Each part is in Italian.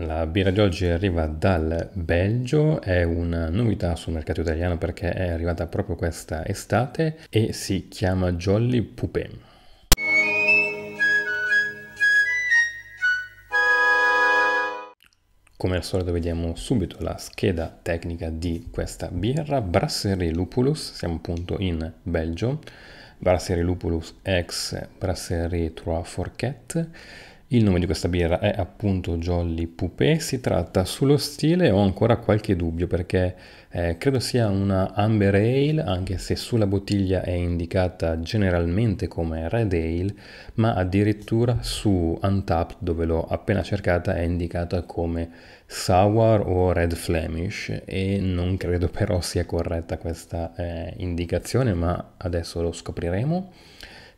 La birra di oggi arriva dal Belgio, è una novità sul mercato italiano perché è arrivata proprio questa estate e si chiama Jolly Poupée. Come al solito vediamo subito la scheda tecnica di questa birra, Brasserie Lupulus, siamo appunto in Belgio, Brasserie Lupulus ex Brasserie Trois Forquettes, il nome di questa birra è appunto Jolly Poupée, si tratta sullo stile ho ancora qualche dubbio perché eh, credo sia una Amber Ale anche se sulla bottiglia è indicata generalmente come Red Ale ma addirittura su Untapped dove l'ho appena cercata è indicata come Sour o Red Flemish e non credo però sia corretta questa eh, indicazione ma adesso lo scopriremo.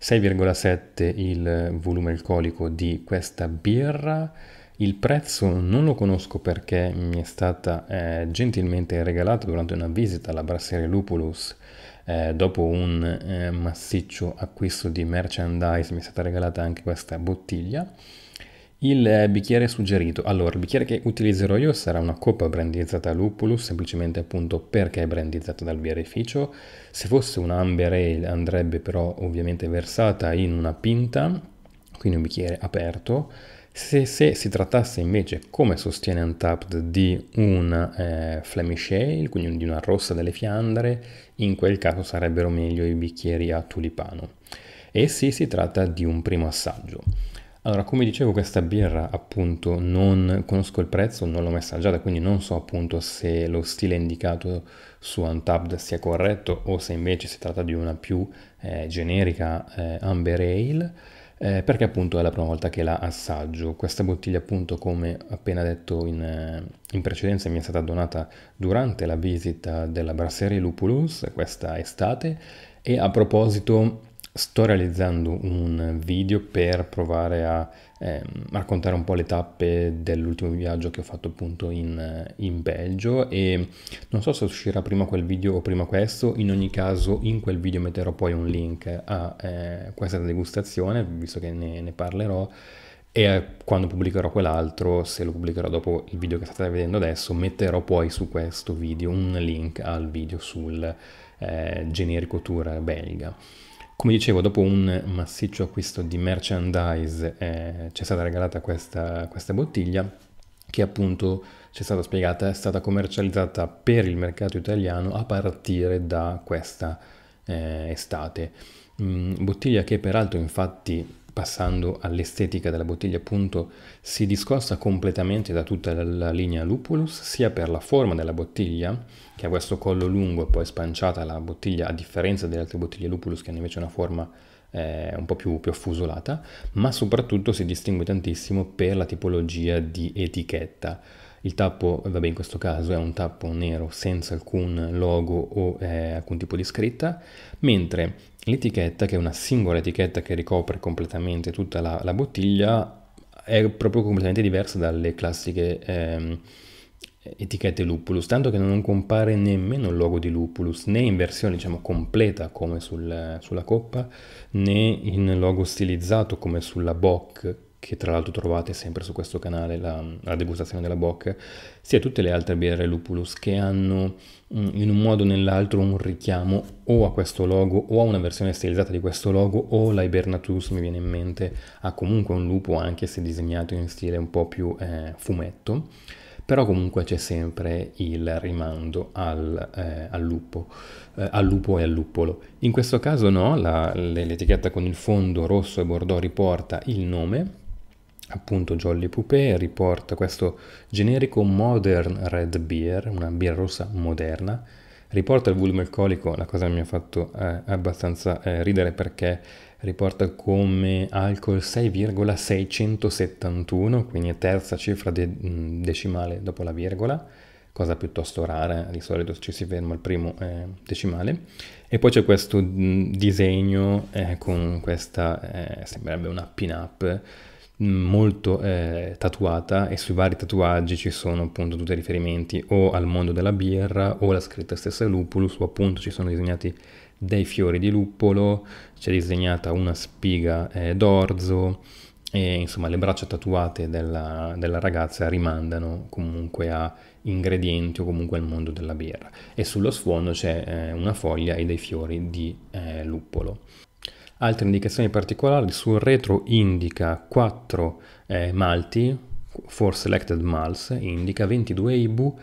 6,7 il volume alcolico di questa birra. Il prezzo non lo conosco perché mi è stata eh, gentilmente regalata durante una visita alla Brasserie Lupulus. Eh, dopo un eh, massiccio acquisto di merchandise mi è stata regalata anche questa bottiglia il bicchiere suggerito. Allora, il bicchiere che utilizzerò io sarà una coppa brandizzata Lupulus, semplicemente appunto perché è brandizzata dal birrificio. Se fosse un Amber Ale andrebbe però ovviamente versata in una pinta, quindi un bicchiere aperto. Se, se si trattasse invece, come sostiene Untapped, di un eh, Flemish Ale, quindi di una rossa delle Fiandre, in quel caso sarebbero meglio i bicchieri a tulipano. E sì, si tratta di un primo assaggio. Allora, come dicevo, questa birra appunto non conosco il prezzo, non l'ho messaggiata, quindi non so appunto se lo stile indicato su Untapped sia corretto o se invece si tratta di una più eh, generica eh, Amber Ale, eh, perché appunto è la prima volta che la assaggio. Questa bottiglia appunto, come appena detto in, eh, in precedenza, mi è stata donata durante la visita della Brasserie Lupulus questa estate e a proposito sto realizzando un video per provare a eh, raccontare un po' le tappe dell'ultimo viaggio che ho fatto appunto in, in, Belgio e non so se uscirà prima quel video o prima questo, in ogni caso in quel video metterò poi un link a eh, questa degustazione visto che ne, ne parlerò e eh, quando pubblicherò quell'altro, se lo pubblicherò dopo il video che state vedendo adesso, metterò poi su questo video un link al video sul eh, generico tour belga. Come dicevo, dopo un massiccio acquisto di merchandise eh, ci è stata regalata questa, questa bottiglia che appunto ci è stata spiegata è stata commercializzata per il mercato italiano a partire da questa eh, estate. Mm, bottiglia che peraltro infatti passando all'estetica della bottiglia appunto, si discosta completamente da tutta la linea Lupulus, sia per la forma della bottiglia, che ha questo collo lungo e poi spanciata la bottiglia, a differenza delle altre bottiglie Lupulus che hanno invece una forma eh, un po' più, più affusolata, ma soprattutto si distingue tantissimo per la tipologia di etichetta il tappo, eh, vabbè in questo caso è un tappo nero senza alcun logo o eh, alcun tipo di scritta, mentre l'etichetta, che è una singola etichetta che ricopre completamente tutta la, la bottiglia, è proprio completamente diversa dalle classiche... Ehm, etichette Lupulus, tanto che non compare nemmeno il logo di Lupulus, né in versione diciamo completa come sul, sulla coppa, né in logo stilizzato come sulla Bock che tra l'altro trovate sempre su questo canale, la, la degustazione della Bock, sia tutte le altre birre Lupulus che hanno mm, in un modo o nell'altro un richiamo o a questo logo o a una versione stilizzata di questo logo o la Hibernatus mi viene in mente, ha comunque un lupo anche se disegnato in stile un po' più eh, fumetto, però comunque c'è sempre il rimando al, eh, al lupo, eh, al lupo e al luppolo. In questo caso no, l'etichetta con il fondo rosso e bordeaux riporta il nome appunto Jolly Poupé riporta questo generico modern red beer, una birra rossa moderna, riporta il volume alcolico, la cosa mi ha fatto eh, abbastanza eh, ridere perché riporta come alcol 6,671, quindi terza cifra de- mm, decimale dopo la virgola, cosa piuttosto rara, di solito ci si ferma al primo eh, decimale. E poi c'è questo mh, mm, disegno eh, con questa, eh, sembrerebbe una pin-up, molto eh, tatuata e sui vari tatuaggi ci sono appunto tutti i riferimenti o al mondo della birra o la scritta stessa Lupulus o appunto ci sono disegnati dei fiori di luppolo, c'è disegnata una spiga eh, d'orzo e insomma le braccia tatuate della, della, ragazza rimandano comunque a ingredienti o comunque al mondo della birra e sullo sfondo c'è eh, una foglia e dei fiori di eh, luppolo. Altre indicazioni particolari, sul retro indica 4 eh, malti, 4 selected mals, indica 22 IBU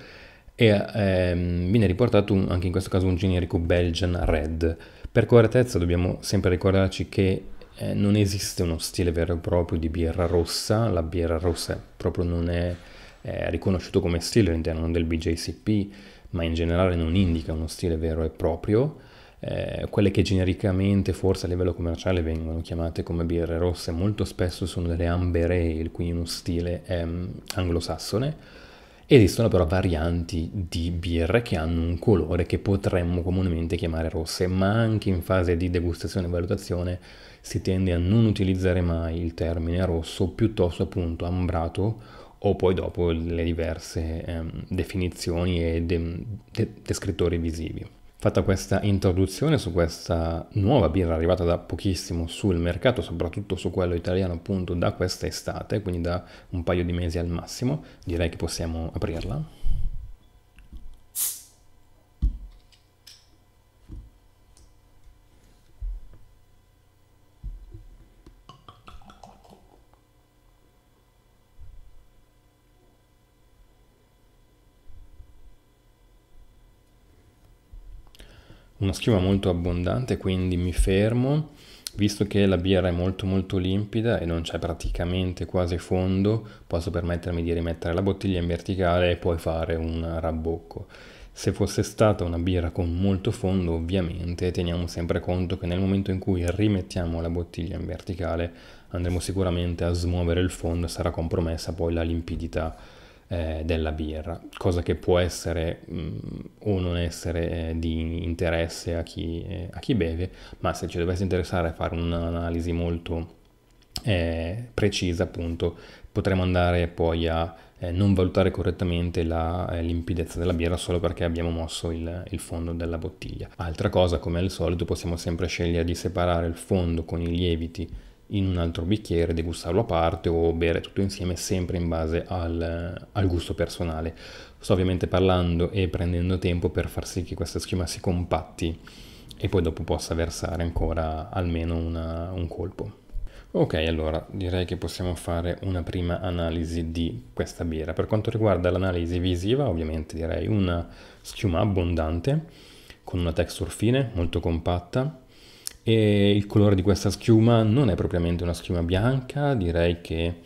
e ehm, viene riportato un, anche in questo caso un generico Belgian Red. Per correttezza dobbiamo sempre ricordarci che eh, non esiste uno stile vero e proprio di birra rossa, la birra rossa proprio non è eh, riconosciuto come stile all'interno del BJCP, ma in generale non indica uno stile vero e proprio. Eh, quelle che genericamente forse a livello commerciale vengono chiamate come birre rosse molto spesso sono delle amber ale, quindi uno stile ehm, anglosassone. Esistono però varianti di birre che hanno un colore che potremmo comunemente chiamare rosse, ma anche in fase di degustazione e valutazione si tende a non utilizzare mai il termine rosso, piuttosto appunto ambrato o poi dopo le diverse ehm, definizioni e de- de- descrittori visivi. Fatta questa introduzione su questa nuova birra arrivata da pochissimo sul mercato, soprattutto su quello italiano appunto da questa estate, quindi da un paio di mesi al massimo, direi che possiamo aprirla. una schiuma molto abbondante, quindi mi fermo. Visto che la birra è molto molto limpida e non c'è praticamente quasi fondo, posso permettermi di rimettere la bottiglia in verticale e poi fare un rabbocco. Se fosse stata una birra con molto fondo, ovviamente teniamo sempre conto che nel momento in cui rimettiamo la bottiglia in verticale andremo sicuramente a smuovere il fondo e sarà compromessa poi la limpidità eh, della birra, cosa che può essere mh, mm, o non essere eh, di interesse a chi, eh, a chi, beve, ma se ci dovesse interessare a fare un'analisi molto eh, precisa, appunto, potremmo andare poi a eh, non valutare correttamente la eh, limpidezza della birra solo perché abbiamo mosso il, il, fondo della bottiglia. Altra cosa, come al solito, possiamo sempre scegliere di separare il fondo con i lieviti in un altro bicchiere, degustarlo a parte o bere tutto insieme sempre in base al, al, gusto personale. Sto ovviamente parlando e prendendo tempo per far sì che questa schiuma si compatti e poi dopo possa versare ancora almeno una, un colpo. Ok, allora direi che possiamo fare una prima analisi di questa birra. Per quanto riguarda l'analisi visiva, ovviamente direi una schiuma abbondante, con una texture fine, molto compatta, e il colore di questa schiuma non è propriamente una schiuma bianca, direi che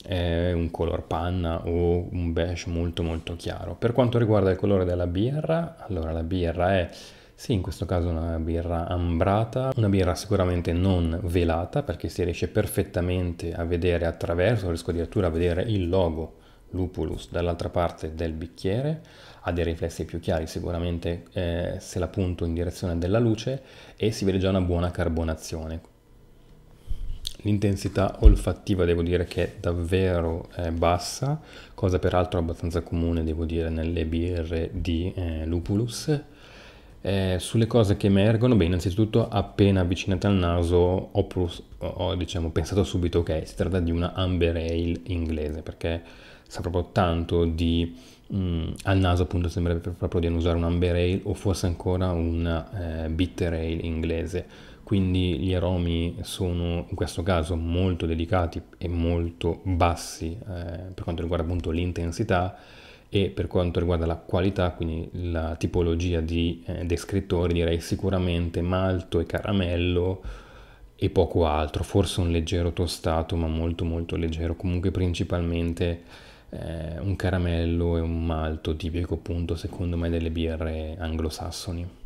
è un color panna o un beige molto molto chiaro. Per quanto riguarda il colore della birra, allora la birra è sì, in questo caso una birra ambrata, una birra sicuramente non velata perché si riesce perfettamente a vedere attraverso, riesco addirittura a vedere il logo Lupulus dall'altra parte del bicchiere ha dei riflessi più chiari sicuramente eh, se la punto in direzione della luce e si vede già una buona carbonazione. L'intensità olfattiva devo dire che è davvero eh, bassa, cosa peraltro abbastanza comune devo dire nelle birre di eh, lupulus. Eh, sulle cose che emergono, beh, innanzitutto appena avvicinate al naso ho, ho diciamo, pensato subito che okay, si tratta di una amber ale inglese perché sa proprio tanto di... Mm, al naso appunto sembrerebbe proprio di non usare un amber ale o forse ancora un eh, bitter ale inglese quindi gli aromi sono in questo caso molto delicati e molto bassi eh, per quanto riguarda appunto l'intensità e per quanto riguarda la qualità quindi la tipologia di eh, descrittori direi sicuramente malto e caramello e poco altro forse un leggero tostato ma molto molto leggero comunque principalmente eh, un caramello e un malto tipico appunto secondo me delle birre anglosassoni.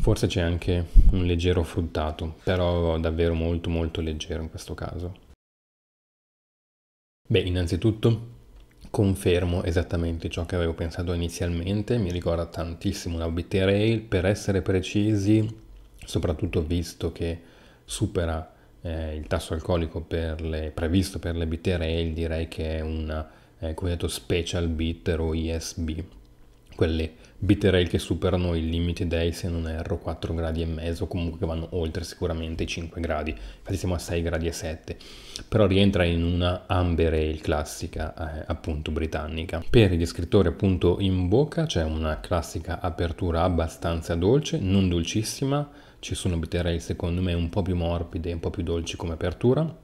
Forse c'è anche un leggero fruttato, però davvero molto molto leggero in questo caso. Beh, innanzitutto confermo esattamente ciò che avevo pensato inizialmente, mi ricorda tantissimo la BT Rail per essere precisi, soprattutto visto che supera eh, il tasso alcolico per le, previsto per le BT Rail direi che è una eh, come detto special bitter o ISB, quelle bitter rail che superano il limite dei, se non erro, 4 gradi e mezzo, comunque vanno oltre sicuramente i 5 gradi, infatti siamo a 6 gradi e 7, però rientra in una amber rail classica eh, appunto britannica. Per i descrittori appunto in bocca c'è una classica apertura abbastanza dolce, non dolcissima, ci sono bitter rail secondo me un po' più morbide, un po' più dolci come apertura,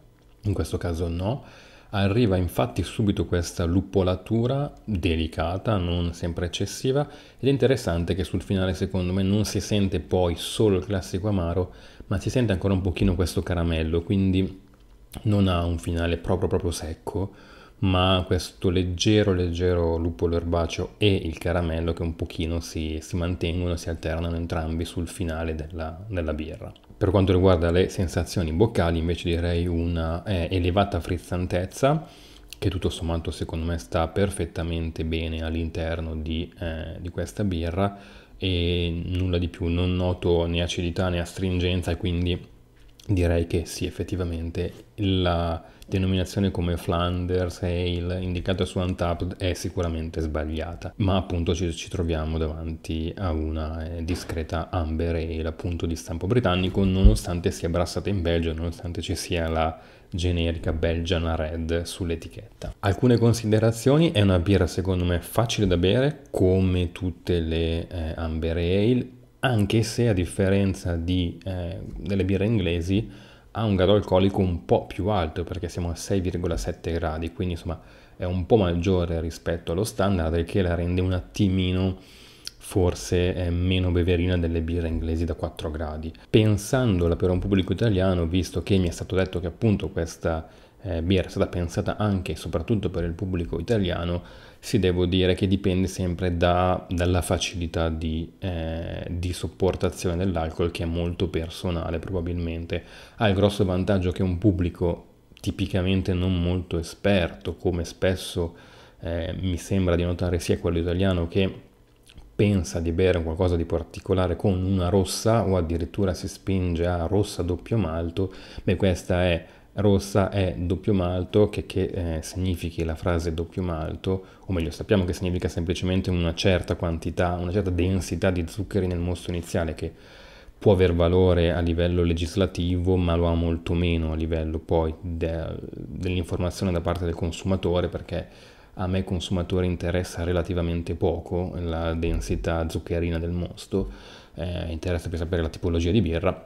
in questo caso no, Arriva infatti subito questa luppolatura delicata, non sempre eccessiva, ed è interessante che sul finale secondo me non si sente poi solo il classico amaro, ma si sente ancora un pochino questo caramello, quindi non ha un finale proprio proprio secco, ma questo leggero leggero luppolo erbaceo e il caramello che un pochino si, si mantengono, si alternano entrambi sul finale della, della birra. Per quanto riguarda le sensazioni boccali invece direi una eh, elevata frizzantezza che tutto sommato secondo me sta perfettamente bene all'interno di, eh, di questa birra e nulla di più, non noto né acidità né astringenza e quindi direi che sì, effettivamente la denominazione come Flanders Ale indicata su Untapped è sicuramente sbagliata, ma appunto ci, ci troviamo davanti a una eh, discreta Amber Ale appunto di stampo britannico, nonostante sia brassata in Belgio, nonostante ci sia la generica Belgian Red sull'etichetta. Alcune considerazioni, è una birra secondo me facile da bere, come tutte le eh, Amber Ale, anche se a differenza di, eh, delle birre inglesi ha un grado alcolico un po' più alto perché siamo a 6,7 gradi, quindi insomma è un po' maggiore rispetto allo standard, il che la rende un attimino forse eh, meno beverina delle birre inglesi da 4 gradi. Pensandola per un pubblico italiano, visto che mi è stato detto che appunto questa eh, birra è stata pensata anche e soprattutto per il pubblico italiano, si devo dire che dipende sempre da, dalla facilità di, eh, di sopportazione dell'alcol che è molto personale probabilmente. Ha il grosso vantaggio che un pubblico tipicamente non molto esperto, come spesso eh, mi sembra di notare sia quello italiano che pensa di bere qualcosa di particolare con una rossa o addirittura si spinge a rossa doppio malto, beh questa è rossa è doppio malto, che, che eh, significhi la frase doppio malto, o meglio sappiamo che significa semplicemente una certa quantità, una certa densità di zuccheri nel mosto iniziale che può aver valore a livello legislativo, ma lo ha molto meno a livello poi de, dell'informazione da parte del consumatore, perché a me consumatore interessa relativamente poco la densità zuccherina del mosto, eh, interessa più sapere la tipologia di birra.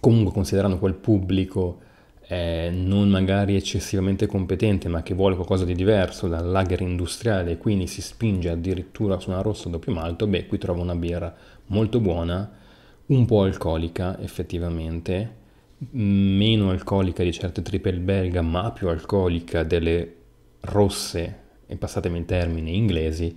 Comunque considerando quel pubblico eh, non magari eccessivamente competente ma che vuole qualcosa di diverso dal lager industriale e quindi si spinge addirittura su una rossa doppio malto, beh qui trova una birra molto buona, un po' alcolica effettivamente, meno alcolica di certe triple belga ma più alcolica delle rosse, e passatemi il termine, inglesi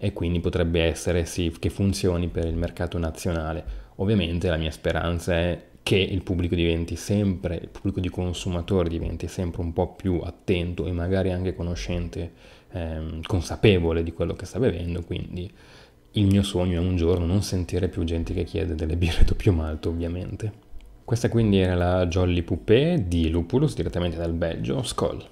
e quindi potrebbe essere sì che funzioni per il mercato nazionale. Ovviamente la mia speranza è che il pubblico diventi sempre, il pubblico di consumatore diventi sempre un po' più attento e magari anche conoscente, ehm, consapevole di quello che sta bevendo, quindi il mio sogno è un giorno non sentire più gente che chiede delle birre doppio malto, ovviamente. Questa quindi era la Jolly Poupée di Lupulus direttamente dal Belgio, Skoll.